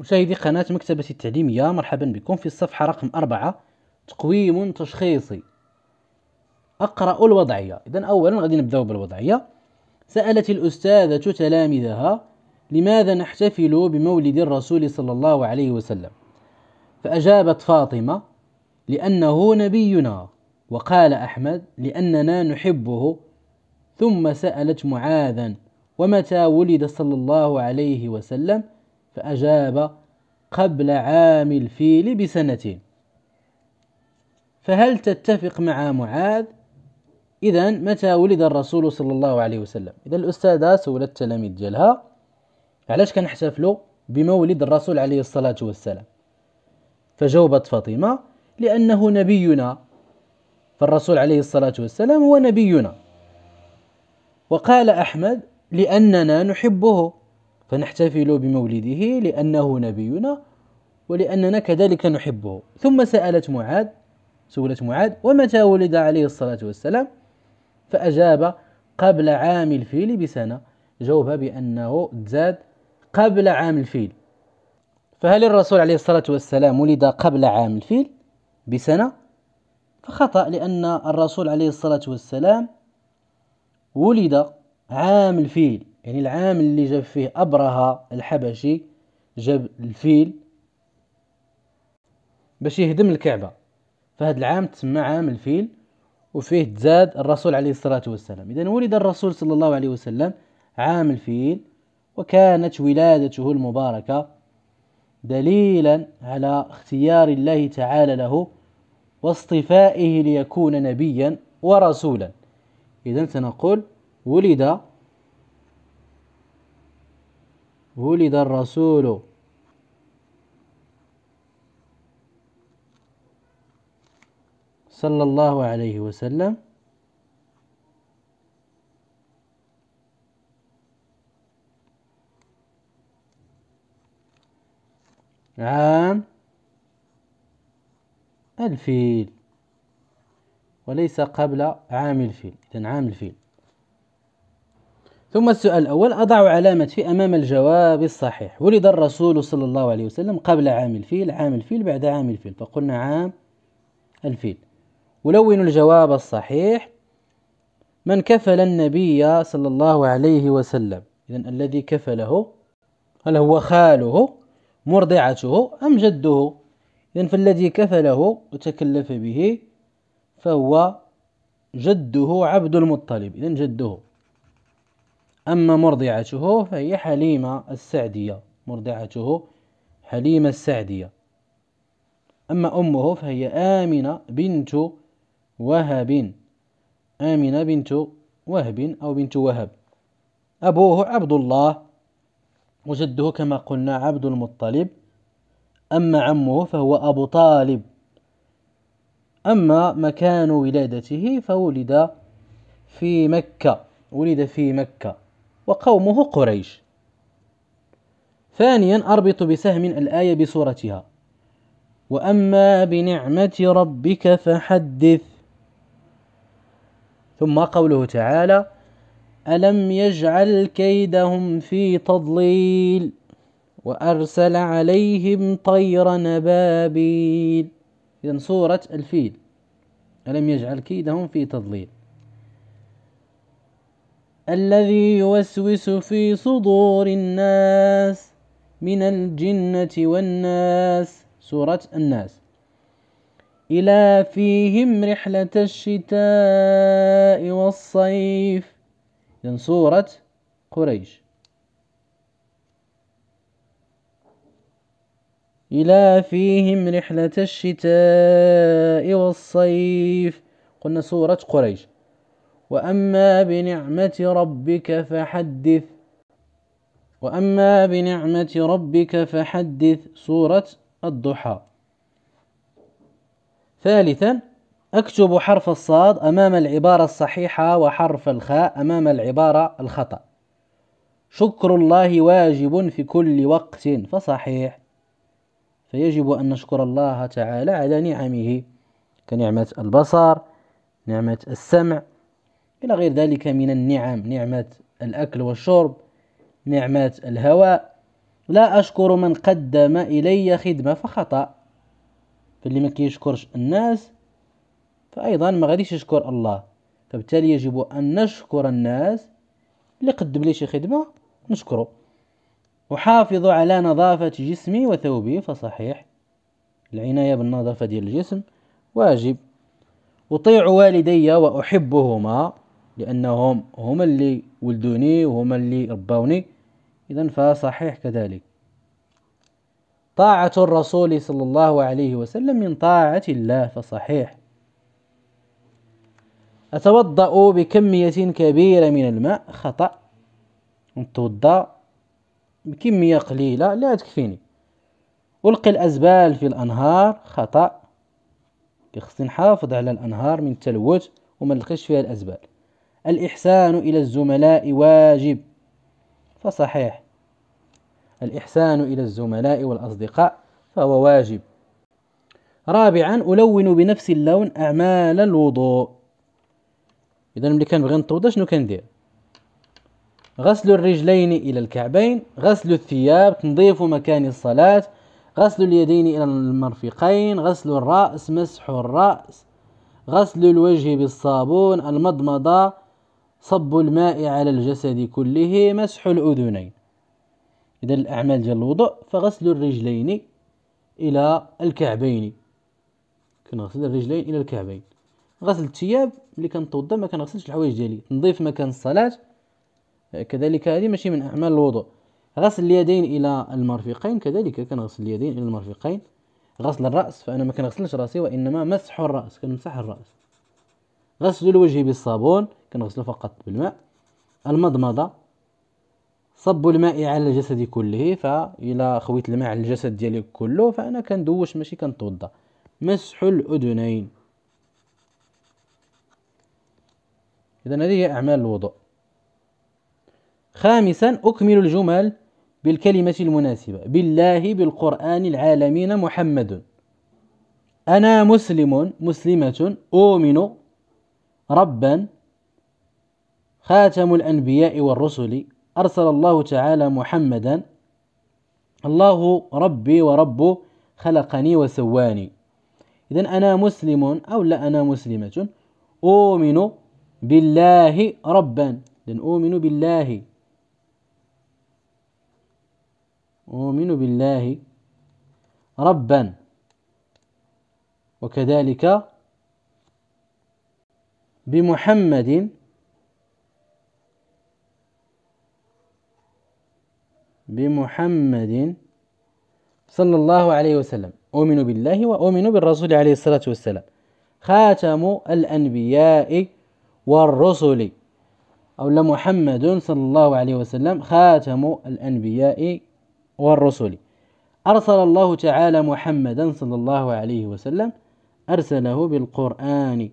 مشاهدي قناة مكتبة التعليمية مرحبا بكم في الصفحة رقم أربعة تقويم تشخيصي أقرأ الوضعية إذا أولا غادي نبداو بالوضعية سألت الأستاذة تلامذها لماذا نحتفل بمولد الرسول صلى الله عليه وسلم فأجابت فاطمة لأنه نبينا وقال أحمد لأننا نحبه ثم سألت معاذا ومتى ولد صلى الله عليه وسلم فأجاب قبل عام الفيل بسنة فهل تتفق مع معاذ إذا متى ولد الرسول صلى الله عليه وسلم إذا الأستاذة سولت التلاميذ ديالها علاش كنحتفلوا بمولد الرسول عليه الصلاة والسلام فجاوبت فاطمة لأنه نبينا فالرسول عليه الصلاة والسلام هو نبينا وقال أحمد لأننا نحبه فنحتفل بمولده لأنه نبينا ولأننا كذلك نحبه ثم سألت معاذ سولت معاذ ومتى ولد عليه الصلاة والسلام فأجاب قبل عام الفيل بسنة جاوب بأنه زاد قبل عام الفيل فهل الرسول عليه الصلاة والسلام ولد قبل عام الفيل بسنة فخطأ لأن الرسول عليه الصلاة والسلام ولد عام الفيل يعني العام اللي جاب فيه أبرهة الحبشي جاب الفيل باش يهدم الكعبة فهاد العام تسمى عام الفيل وفيه تزاد الرسول عليه الصلاة والسلام إذا ولد الرسول صلى الله عليه وسلم عام الفيل وكانت ولادته المباركة دليلا على اختيار الله تعالى له واصطفائه ليكون نبيا ورسولا إذا سنقول ولد ولد الرسول صلى الله عليه وسلم عام الفيل وليس قبل عام الفيل إذن عام الفيل ثم السؤال الأول أضع علامة في أمام الجواب الصحيح ولد الرسول صلى الله عليه وسلم قبل عام الفيل عام الفيل بعد عام الفيل فقلنا عام الفيل ولون الجواب الصحيح من كفل النبي صلى الله عليه وسلم إذا الذي كفله هل هو خاله مرضعته أم جده إذا فالذي كفله وتكلف به فهو جده عبد المطلب إذا جده أما مرضعته فهي حليمة السعدية مرضعته حليمة السعدية أما أمه فهي آمنة بنت وهب آمنة بنت وهب أو بنت وهب أبوه عبد الله وجده كما قلنا عبد المطلب أما عمه فهو أبو طالب أما مكان ولادته فولد في مكة ولد في مكة وقومه قريش ثانيا أربط بسهم الآية بصورتها وأما بنعمة ربك فحدث ثم قوله تعالى ألم يجعل كيدهم في تضليل وأرسل عليهم طير نبابيل إذن صورة الفيل ألم يجعل كيدهم في تضليل الذي يوسوس في صدور الناس من الجنة والناس سورة الناس إلى فيهم رحلة الشتاء والصيف من سورة قريش إلى فيهم رحلة الشتاء والصيف قلنا سورة قريش وأما بنعمة ربك فحدث وأما بنعمة ربك فحدث سورة الضحى ثالثا اكتب حرف الصاد أمام العبارة الصحيحة وحرف الخاء أمام العبارة الخطأ شكر الله واجب في كل وقت فصحيح فيجب أن نشكر الله تعالى على نعمه كنعمة البصر نعمة السمع إلى غير ذلك من النعم نعمة الأكل والشرب نعمة الهواء لا أشكر من قدم إلي خدمة فخطأ فاللي ما كيشكرش الناس فأيضا ما غاديش يشكر الله فبالتالي يجب أن نشكر الناس اللي قدم لي شي خدمة نشكره أحافظ على نظافة جسمي وثوبي فصحيح العناية بالنظافة ديال الجسم واجب أطيع والدي وأحبهما لأنهم هما اللي ولدوني وهما اللي رباوني إذا فصحيح كذلك طاعة الرسول صلى الله عليه وسلم من طاعة الله فصحيح أتوضأ بكمية كبيرة من الماء خطأ نتوضأ بكمية قليلة لا تكفيني ألقي الأزبال في الأنهار خطأ خصني نحافظ على الأنهار من التلوث وما نلقيش فيها الأزبال الإحسان إلى الزملاء واجب فصحيح الإحسان إلى الزملاء والأصدقاء فهو واجب رابعا ألون بنفس اللون أعمال الوضوء إذا ملي كنبغي نتوضا شنو كندير غسل الرجلين إلى الكعبين غسل الثياب تنظيف مكان الصلاة غسل اليدين إلى المرفقين غسل الرأس مسح الرأس غسل الوجه بالصابون المضمضة صب الماء على الجسد كله مسح الأذنين إذا الأعمال ديال الوضوء فغسل الرجلين إلى الكعبين كنغسل الرجلين إلى الكعبين غسل الثياب ملي كنتوضا ما كنغسلش الحوايج ديالي تنظيف مكان الصلاة كذلك هذه ماشي من أعمال الوضوء غسل اليدين إلى المرفقين كذلك كنغسل اليدين إلى المرفقين غسل الرأس فأنا ما كنغسلش راسي وإنما مسح الرأس كنمسح الرأس غسل الوجه بالصابون كنغسلو فقط بالماء المضمضة صب الماء على الجسد كله فإلا خويت الماء على الجسد ديالي كله فأنا كندوش ماشي كنتوضا مسح الأذنين إذا هذه هي أعمال الوضوء خامسا أكمل الجمل بالكلمة المناسبة بالله بالقرآن العالمين محمد أنا مسلم مسلمة أؤمن ربا خاتم الأنبياء والرسل أرسل الله تعالى محمدا الله ربي ورب خلقني وسواني إذا أنا مسلم أو لا أنا مسلمة أؤمن بالله ربا إذا أؤمن بالله أؤمن بالله ربا وكذلك بمحمد بمحمد صلى الله عليه وسلم أؤمن بالله وأؤمن بالرسول عليه الصلاة والسلام خاتم الأنبياء والرسل أو لمحمد صلى الله عليه وسلم خاتم الأنبياء والرسل أرسل الله تعالى محمدا صلى الله عليه وسلم أرسله بالقرآن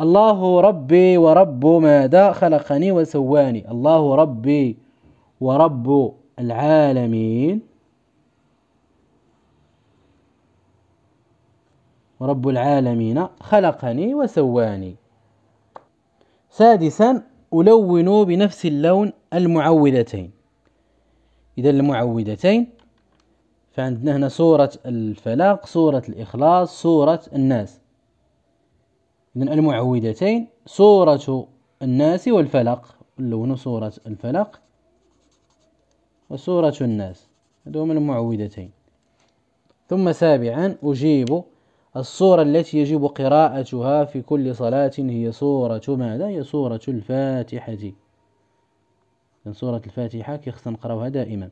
الله ربي ورب ماذا خلقني وسواني الله ربي ورب العالمين ورب العالمين خلقني وسواني سادسا ألون بنفس اللون المعوذتين إذا المعوذتين فعندنا هنا سورة الفلاق سورة الإخلاص سورة الناس إذا المعوذتين سورة الناس والفلق اللون سورة الفلق وسورة الناس هذو هما المعوذتين ثم سابعا أجيب الصورة التي يجب قراءتها في كل صلاة هي صورة ماذا؟ هي صورة الفاتحة إذن سورة الفاتحة كيخص نقراوها دائما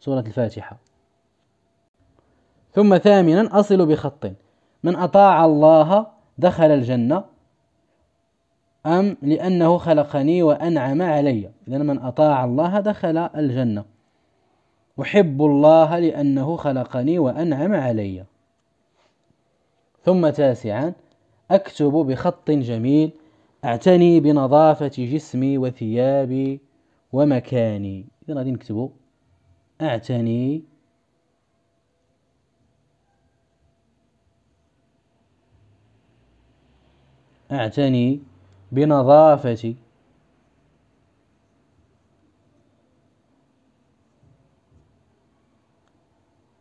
سورة الفاتحة ثم ثامنا أصل بخط من أطاع الله دخل الجنة أم لأنه خلقني وأنعم علي إذا من أطاع الله دخل الجنة أحب الله لأنه خلقني وأنعم علي ثم تاسعا أكتب بخط جميل أعتني بنظافة جسمي وثيابي ومكاني إذا غادي نكتبو أعتني أعتني بنظافتي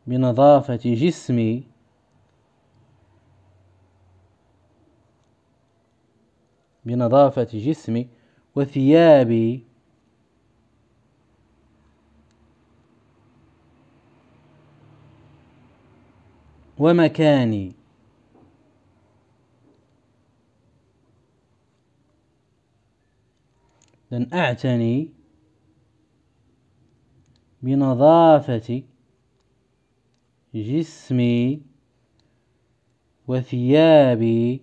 بنظافة جسمي بنظافة جسمي وثيابي ومكاني لن أعتني بنظافة جسمي وثيابي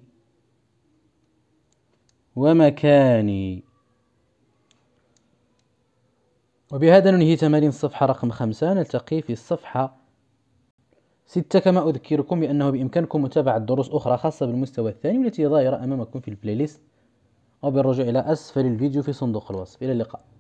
ومكاني وبهذا ننهي تمارين الصفحة رقم خمسة نلتقي في الصفحة ستة كما أذكركم بأنه بإمكانكم متابعة دروس أخرى خاصة بالمستوى الثاني والتي ظاهرة أمامكم في البلاي ليست وبالرجوع إلى أسفل الفيديو في صندوق الوصف إلى اللقاء